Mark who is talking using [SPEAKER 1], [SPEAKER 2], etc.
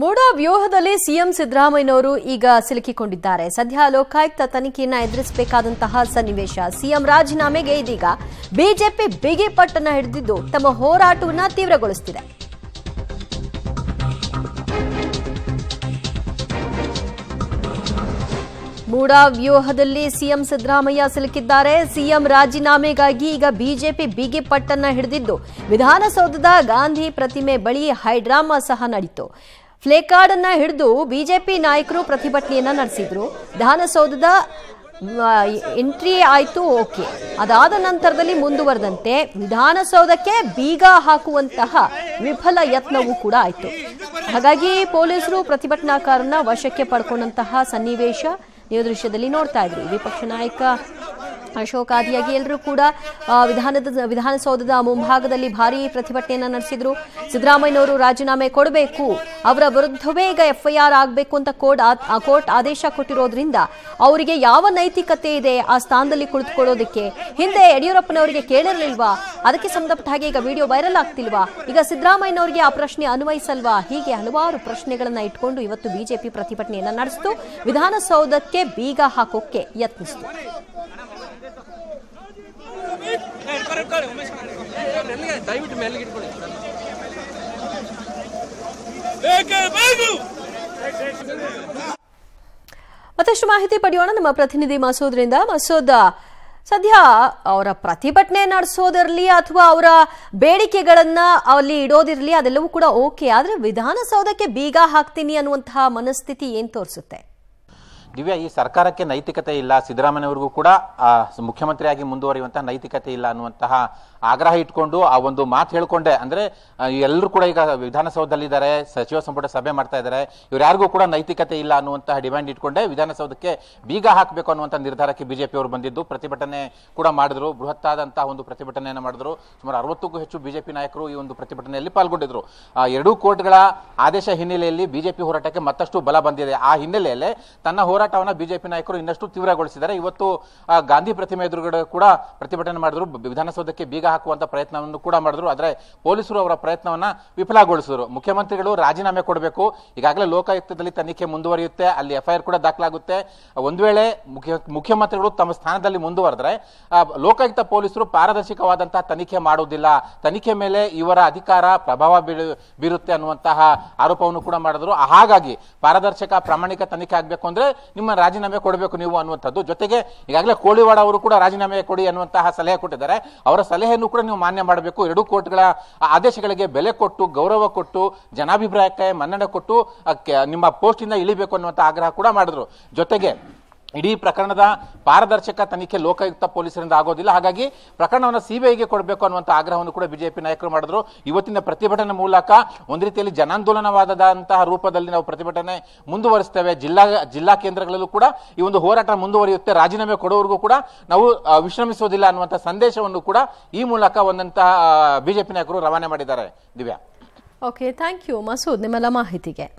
[SPEAKER 1] ಮೂಡಾ ವ್ಯೂಹದಲ್ಲಿ ಸಿಎಂ ಸಿದ್ದರಾಮಯ್ಯನವರು ಈಗ ಸಿಲುಕಿಕೊಂಡಿದ್ದಾರೆ ಸದ್ಯ ಲೋಕಾಯುಕ್ತ ತನಿಖೆಯನ್ನ ಎದುರಿಸಬೇಕಾದಂತಹ ಸನ್ನಿವೇಶ ಸಿಎಂ ರಾಜೀನಾಮೆಗೆ ಇದೀಗ ಬಿಜೆಪಿ ಬಿಗಿ ಹಿಡಿದಿದ್ದು ತಮ್ಮ ಹೋರಾಟವನ್ನು ತೀವ್ರಗೊಳಿಸುತ್ತಿದೆ ಮೂಡಾ ವ್ಯೂಹದಲ್ಲಿ ಸಿಎಂ ಸಿದ್ದರಾಮಯ್ಯ ಸಿಲುಕಿದ್ದಾರೆ ಸಿಎಂ ರಾಜೀನಾಮೆಗಾಗಿ ಈಗ ಬಿಜೆಪಿ ಬಿಗಿ ಹಿಡಿದಿದ್ದು ವಿಧಾನಸೌಧದ ಗಾಂಧಿ ಪ್ರತಿಮೆ ಬಳಿ ಹೈಡ್ರಾಮಾ ಸಹ ನಡೆಯಿತು ಫ್ಲೇಕಾರ್ಡ್ ಅನ್ನ ಹಿಡಿದು ಬಿಜೆಪಿ ನಾಯಕರು ಪ್ರತಿಭಟನೆಯನ್ನ ನಡೆಸಿದ್ರು ವಿಧಾನಸೌಧದ ಎಂಟ್ರಿ ಆಯ್ತು ಓಕೆ ಅದಾದ ನಂತರದಲ್ಲಿ ಮುಂದುವರೆದಂತೆ ವಿಧಾನಸೌಧಕ್ಕೆ ಬೀಗ ಹಾಕುವಂತಹ ವಿಫಲ ಯತ್ನವೂ ಕೂಡ ಆಯ್ತು ಹಾಗಾಗಿ ಪೊಲೀಸರು ಪ್ರತಿಭಟನಾಕಾರನ ವಶಕ್ಕೆ ಪಡ್ಕೊಂಡಂತಹ ಸನ್ನಿವೇಶ ನೀವು ದೃಶ್ಯದಲ್ಲಿ ನೋಡ್ತಾ ಇದ್ರಿ ವಿಪಕ್ಷ ನಾಯಕ ಆದಿಯಾಗಿ ಎಲ್ಲರೂ ಕೂಡ ವಿಧಾನದ ವಿಧಾನಸೌಧದ ಮುಂಭಾಗದಲ್ಲಿ ಭಾರೀ ಪ್ರತಿಭಟನೆಯನ್ನು ನಡೆಸಿದ್ರು ಸಿದ್ದರಾಮಯ್ಯನವರು ರಾಜೀನಾಮೆ ಕೊಡಬೇಕು ಅವರ ವಿರುದ್ಧವೇ ಈಗ ಎಫ್ಐಆರ್ ಆಗಬೇಕು ಅಂತ ಕೋರ್ಟ್ ಕೋರ್ಟ್ ಆದೇಶ ಕೊಟ್ಟಿರೋದ್ರಿಂದ ಅವರಿಗೆ ಯಾವ ನೈತಿಕತೆ ಇದೆ ಆ ಸ್ಥಾನದಲ್ಲಿ ಕುಳಿತುಕೊಳ್ಳೋದಕ್ಕೆ ಹಿಂದೆ ಯಡಿಯೂರಪ್ಪನವರಿಗೆ ಕೇಳಿರಲಿಲ್ವಾ ಅದಕ್ಕೆ ಸಂಬಂಧಪಟ್ಟ ಹಾಗೆ ಈಗ ವಿಡಿಯೋ ವೈರಲ್ ಆಗ್ತಿಲ್ವಾ ಈಗ ಸಿದ್ದರಾಮಯ್ಯನವರಿಗೆ ಆ ಪ್ರಶ್ನೆ ಅನ್ವಯಿಸಲ್ವಾ ಹೀಗೆ ಹಲವಾರು ಪ್ರಶ್ನೆಗಳನ್ನ ಇಟ್ಕೊಂಡು ಇವತ್ತು ಬಿಜೆಪಿ ಪ್ರತಿಭಟನೆಯನ್ನು ನಡೆಸಿತು ವಿಧಾನಸೌಧಕ್ಕೆ ಬೀಗ ಹಾಕೋಕೆ
[SPEAKER 2] ಯತ್ನಿಸಿತು ದಯವಿಟ್ಟು ಇಟ್ಕೊಳ್ಳಿ
[SPEAKER 1] ಮತ್ತಷ್ಟು ಮಾಹಿತಿ ಪಡೆಯೋಣ ನಮ್ಮ ಪ್ರತಿನಿಧಿ ಮಸೂದ್ರಿಂದ ಮಸೂದ್ ಸದ್ಯ ಅವರ ಪ್ರತಿಭಟನೆ ನಡೆಸೋದಿರಲಿ ಅಥವಾ ಅವರ ಬೇಡಿಕೆಗಳನ್ನ ಅಲ್ಲಿ ಇಡೋದಿರಲಿ ಅದೆಲ್ಲವೂ ಕೂಡ ಓಕೆ ಆದ್ರೆ ವಿಧಾನಸೌಧಕ್ಕೆ ಬೀಗ ಹಾಕ್ತೀನಿ ಅನ್ನುವಂತಹ ಮನಸ್ಥಿತಿ ಏನು ತೋರಿಸುತ್ತೆ
[SPEAKER 2] ದಿವ್ಯಾ ಈ ಸರ್ಕಾರಕ್ಕೆ ನೈತಿಕತೆ ಇಲ್ಲ ಸಿದ್ದರಾಮಯ್ಯವರಿಗೂ ಕೂಡ ಮುಖ್ಯಮಂತ್ರಿಯಾಗಿ ಮುಂದುವರಿಯುವಂತಹ ನೈತಿಕತೆ ಇಲ್ಲ ಅನ್ನುವಂತಹ ಆಗ್ರಹ ಇಟ್ಕೊಂಡು ಆ ಒಂದು ಮಾತು ಹೇಳ್ಕೊಂಡೆ ಅಂದ್ರೆ ಎಲ್ಲರೂ ಕೂಡ ಈಗ ವಿಧಾನಸೌಧದಲ್ಲಿದ್ದಾರೆ ಸಚಿವ ಸಂಪುಟ ಸಭೆ ಮಾಡ್ತಾ ಇದ್ದಾರೆ ಇವ್ರು ಯಾರಿಗೂ ಕೂಡ ನೈತಿಕತೆ ಇಲ್ಲ ಅನ್ನುವಂತಹ ಡಿಮ್ಯಾಂಡ್ ಇಟ್ಕೊಂಡೆ ವಿಧಾನಸೌಧಕ್ಕೆ ಬೀಗ ಹಾಕಬೇಕು ಅನ್ನುವಂಥ ನಿರ್ಧಾರಕ್ಕೆ ಬಿಜೆಪಿ ಅವರು ಬಂದಿದ್ದು ಪ್ರತಿಭಟನೆ ಕೂಡ ಮಾಡಿದ್ರು ಬೃಹತ್ತಾದಂತಹ ಒಂದು ಪ್ರತಿಭಟನೆಯನ್ನು ಮಾಡಿದ್ರು ಸುಮಾರು ಅರವತ್ತಕ್ಕೂ ಹೆಚ್ಚು ಬಿಜೆಪಿ ನಾಯಕರು ಈ ಒಂದು ಪ್ರತಿಭಟನೆಯಲ್ಲಿ ಪಾಲ್ಗೊಂಡಿದ್ರು ಎರಡೂ ಕೋರ್ಟ್ಗಳ ಆದೇಶ ಹಿನ್ನೆಲೆಯಲ್ಲಿ ಬಿಜೆಪಿ ಹೋರಾಟಕ್ಕೆ ಮತ್ತಷ್ಟು ಬಲ ಬಂದಿದೆ ಆ ಹಿನ್ನೆಲೆಯಲ್ಲಿ ತನ್ನ ಹೋರಾಟ ಹೋರಾಟವನ್ನು ಬಿಜೆಪಿ ನಾಯಕರು ಇನ್ನಷ್ಟು ತೀವ್ರಗೊಳಿಸಿದ್ದಾರೆ ಇವತ್ತು ಗಾಂಧಿ ಪ್ರತಿಮೆ ಎದುರುಗಡೆ ಕೂಡ ಪ್ರತಿಭಟನೆ ಮಾಡಿದ್ರು ವಿಧಾನಸೌಧಕ್ಕೆ ಬೀಗ ಹಾಕುವಂತ ಪ್ರಯತ್ನವನ್ನು ಕೂಡ ಮಾಡಿದ್ರು ಆದರೆ ಪೊಲೀಸರು ಅವರ ಪ್ರಯತ್ನವನ್ನ ವಿಫಲಗೊಳಿಸಿದರು ಮುಖ್ಯಮಂತ್ರಿಗಳು ರಾಜೀನಾಮೆ ಕೊಡಬೇಕು ಈಗಾಗಲೇ ಲೋಕಾಯುಕ್ತದಲ್ಲಿ ತನಿಖೆ ಮುಂದುವರಿಯುತ್ತೆ ಅಲ್ಲಿ ಎಫ್ಐಆರ್ ಕೂಡ ದಾಖಲಾಗುತ್ತೆ ಒಂದು ವೇಳೆ ಮುಖ್ಯಮಂತ್ರಿಗಳು ತಮ್ಮ ಸ್ಥಾನದಲ್ಲಿ ಮುಂದುವರೆದ್ರೆ ಲೋಕಾಯುಕ್ತ ಪೊಲೀಸರು ಪಾರದರ್ಶಕವಾದಂತಹ ತನಿಖೆ ಮಾಡುವುದಿಲ್ಲ ತನಿಖೆ ಮೇಲೆ ಇವರ ಅಧಿಕಾರ ಪ್ರಭಾವ ಬೀರುತ್ತೆ ಅನ್ನುವಂತಹ ಆರೋಪವನ್ನು ಕೂಡ ಮಾಡಿದ್ರು ಹಾಗಾಗಿ ಪಾರದರ್ಶಕ ಪ್ರಾಮಾಣಿಕ ತನಿಖೆ ಆಗಬೇಕು ಅಂದ್ರೆ ನಿಮ್ಮ ರಾಜೀನಾಮೆ ಕೊಡಬೇಕು ನೀವು ಅನ್ನುವಂಥದ್ದು ಜೊತೆಗೆ ಈಗಾಗಲೇ ಕೋಳಿವಾಡ ಅವರು ಕೂಡ ರಾಜೀನಾಮೆ ಕೊಡಿ ಅನ್ನುವಂತಹ ಸಲಹೆ ಕೊಟ್ಟಿದ್ದಾರೆ ಅವರ ಸಲಹೆಯನ್ನು ಕೂಡ ನೀವು ಮಾನ್ಯ ಮಾಡಬೇಕು ಎರಡು ಕೋರ್ಟ್ಗಳ ಆದೇಶಗಳಿಗೆ ಬೆಲೆ ಕೊಟ್ಟು ಗೌರವ ಕೊಟ್ಟು ಜನಾಭಿಪ್ರಾಯಕ್ಕೆ ಮನ್ನಣೆ ಕೊಟ್ಟು ನಿಮ್ಮ ಪೋಸ್ಟಿಂದ ಇಳಿಬೇಕು ಅನ್ನುವಂಥ ಆಗ್ರಹ ಕೂಡ ಮಾಡಿದ್ರು ಜೊತೆಗೆ ಇಡೀ ಪ್ರಕರಣದ ಪಾರದರ್ಶಕ ತನಿಖೆ ಲೋಕಾಯುಕ್ತ ಪೊಲೀಸರಿಂದ ಆಗೋದಿಲ್ಲ ಹಾಗಾಗಿ ಪ್ರಕರಣವನ್ನು ಸಿಬಿಐಗೆ ಕೊಡಬೇಕು ಅನ್ನುವಂಥ ಆಗ್ರಹವನ್ನು ಕೂಡ ಬಿಜೆಪಿ ನಾಯಕರು ಮಾಡಿದ್ರು ಇವತ್ತಿನ ಪ್ರತಿಭಟನೆ ಮೂಲಕ ಒಂದು ರೀತಿಯಲ್ಲಿ ಜನಾಂದೋಲನವಾದಂತಹ ರೂಪದಲ್ಲಿ ನಾವು ಪ್ರತಿಭಟನೆ ಮುಂದುವರಿಸ್ತೇವೆ ಜಿಲ್ಲಾ ಜಿಲ್ಲಾ ಕೇಂದ್ರಗಳಲ್ಲೂ ಕೂಡ ಈ ಒಂದು ಹೋರಾಟ ಮುಂದುವರಿಯುತ್ತೆ ರಾಜೀನಾಮೆ ಕೊಡೋವರೆಗೂ ಕೂಡ ನಾವು ವಿಶ್ರಮಿಸೋದಿಲ್ಲ ಅನ್ನುವಂಥ ಸಂದೇಶವನ್ನು ಕೂಡ ಈ ಮೂಲಕ ಒಂದಂತಹ ಬಿಜೆಪಿ ನಾಯಕರು ರವಾನೆ ಮಾಡಿದ್ದಾರೆ Divya
[SPEAKER 1] okay thank you Masood ನಿಮ್ಮೆಲ್ಲ ಮಾಹಿತಿಗೆ